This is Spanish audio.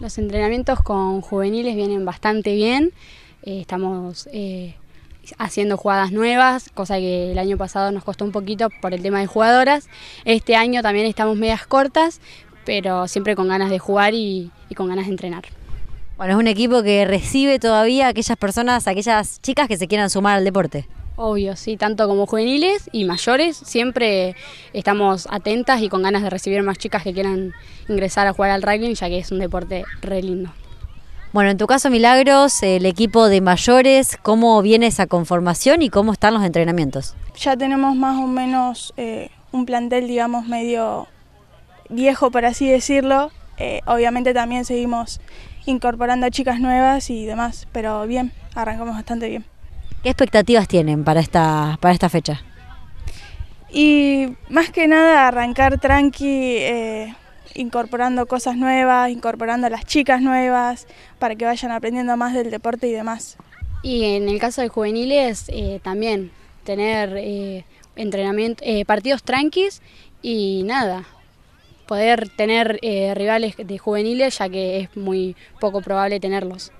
Los entrenamientos con juveniles vienen bastante bien. Eh, estamos eh, haciendo jugadas nuevas, cosa que el año pasado nos costó un poquito por el tema de jugadoras. Este año también estamos medias cortas, pero siempre con ganas de jugar y, y con ganas de entrenar. Bueno, es un equipo que recibe todavía aquellas personas, aquellas chicas que se quieran sumar al deporte. Obvio, sí, tanto como juveniles y mayores, siempre estamos atentas y con ganas de recibir más chicas que quieran ingresar a jugar al rugby, ya que es un deporte re lindo. Bueno, en tu caso, Milagros, el equipo de mayores, ¿cómo viene esa conformación y cómo están los entrenamientos? Ya tenemos más o menos eh, un plantel, digamos, medio viejo, por así decirlo. Eh, obviamente también seguimos incorporando a chicas nuevas y demás, pero bien, arrancamos bastante bien. ¿Qué expectativas tienen para esta, para esta fecha? Y más que nada arrancar tranqui, eh, incorporando cosas nuevas, incorporando a las chicas nuevas, para que vayan aprendiendo más del deporte y demás. Y en el caso de juveniles, eh, también tener eh, entrenamiento, partidos tranquis y nada, poder tener rivales de juveniles, ya que es muy poco probable tenerlos.